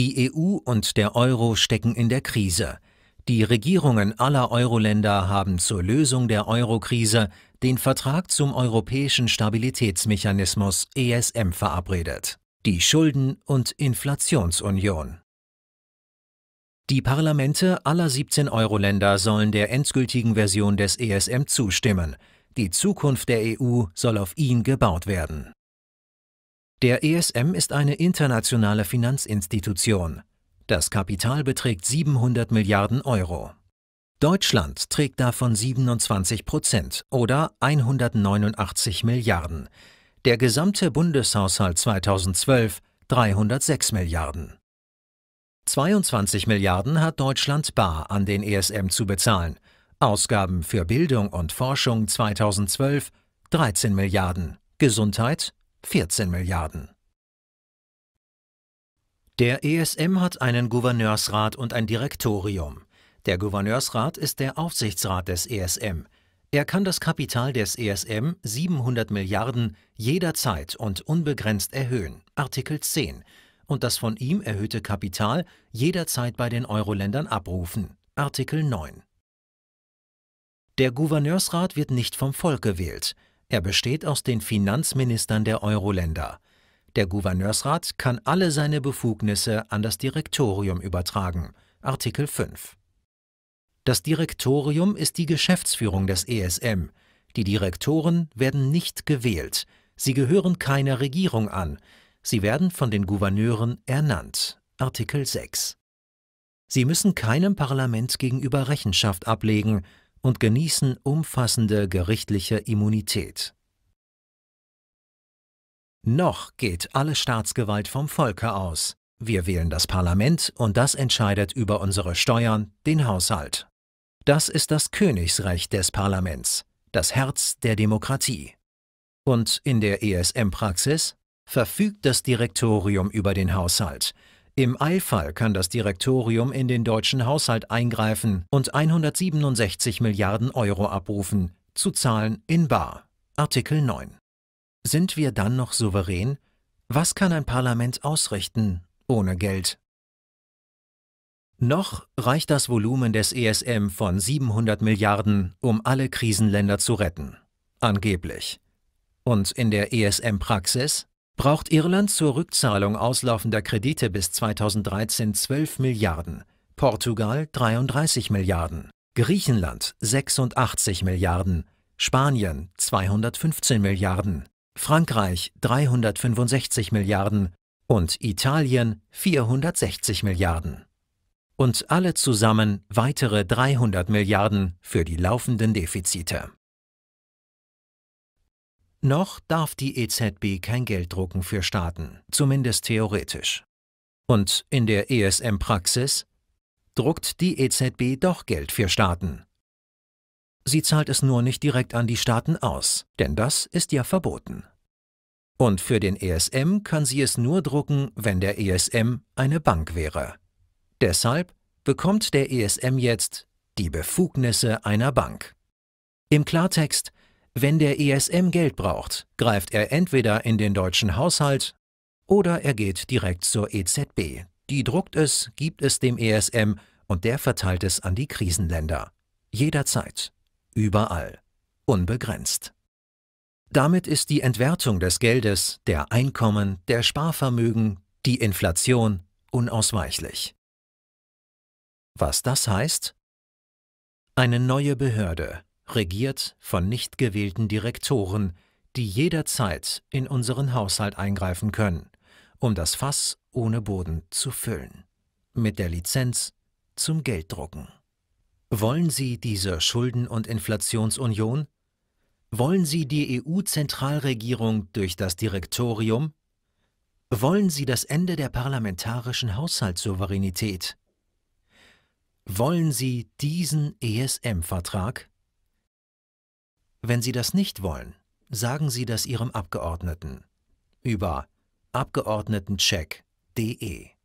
Die EU und der Euro stecken in der Krise. Die Regierungen aller Euro-Länder haben zur Lösung der Euro-Krise den Vertrag zum Europäischen Stabilitätsmechanismus ESM verabredet. Die Schulden- und Inflationsunion. Die Parlamente aller 17 Euro-Länder sollen der endgültigen Version des ESM zustimmen. Die Zukunft der EU soll auf ihn gebaut werden. Der ESM ist eine internationale Finanzinstitution. Das Kapital beträgt 700 Milliarden Euro. Deutschland trägt davon 27 Prozent oder 189 Milliarden. Der gesamte Bundeshaushalt 2012 306 Milliarden. 22 Milliarden hat Deutschland bar an den ESM zu bezahlen. Ausgaben für Bildung und Forschung 2012 13 Milliarden, Gesundheit 14 Milliarden. Der ESM hat einen Gouverneursrat und ein Direktorium. Der Gouverneursrat ist der Aufsichtsrat des ESM. Er kann das Kapital des ESM 700 Milliarden jederzeit und unbegrenzt erhöhen, Artikel 10, und das von ihm erhöhte Kapital jederzeit bei den Euroländern abrufen, Artikel 9. Der Gouverneursrat wird nicht vom Volk gewählt. Er besteht aus den Finanzministern der Euro-Länder. Der Gouverneursrat kann alle seine Befugnisse an das Direktorium übertragen. Artikel 5. Das Direktorium ist die Geschäftsführung des ESM. Die Direktoren werden nicht gewählt. Sie gehören keiner Regierung an. Sie werden von den Gouverneuren ernannt. Artikel 6. Sie müssen keinem Parlament gegenüber Rechenschaft ablegen, und genießen umfassende gerichtliche Immunität. Noch geht alle Staatsgewalt vom Volke aus. Wir wählen das Parlament und das entscheidet über unsere Steuern, den Haushalt. Das ist das Königsrecht des Parlaments, das Herz der Demokratie. Und in der ESM-Praxis verfügt das Direktorium über den Haushalt, im Eilfall kann das Direktorium in den deutschen Haushalt eingreifen und 167 Milliarden Euro abrufen, zu zahlen in bar. Artikel 9. Sind wir dann noch souverän? Was kann ein Parlament ausrichten ohne Geld? Noch reicht das Volumen des ESM von 700 Milliarden, um alle Krisenländer zu retten. Angeblich. Und in der ESM-Praxis? braucht Irland zur Rückzahlung auslaufender Kredite bis 2013 12 Milliarden, Portugal 33 Milliarden, Griechenland 86 Milliarden, Spanien 215 Milliarden, Frankreich 365 Milliarden und Italien 460 Milliarden. Und alle zusammen weitere 300 Milliarden für die laufenden Defizite. Noch darf die EZB kein Geld drucken für Staaten, zumindest theoretisch. Und in der ESM-Praxis druckt die EZB doch Geld für Staaten. Sie zahlt es nur nicht direkt an die Staaten aus, denn das ist ja verboten. Und für den ESM kann sie es nur drucken, wenn der ESM eine Bank wäre. Deshalb bekommt der ESM jetzt die Befugnisse einer Bank. Im Klartext, wenn der ESM Geld braucht, greift er entweder in den deutschen Haushalt oder er geht direkt zur EZB. Die druckt es, gibt es dem ESM und der verteilt es an die Krisenländer. Jederzeit, überall, unbegrenzt. Damit ist die Entwertung des Geldes, der Einkommen, der Sparvermögen, die Inflation unausweichlich. Was das heißt? Eine neue Behörde, regiert von nicht gewählten Direktoren, die jederzeit in unseren Haushalt eingreifen können, um das Fass ohne Boden zu füllen. Mit der Lizenz zum Gelddrucken. Wollen Sie diese Schulden- und Inflationsunion? Wollen Sie die EU-Zentralregierung durch das Direktorium? Wollen Sie das Ende der parlamentarischen Haushaltssouveränität? Wollen Sie diesen ESM-Vertrag? Wenn Sie das nicht wollen, sagen Sie das Ihrem Abgeordneten über abgeordnetencheck.de.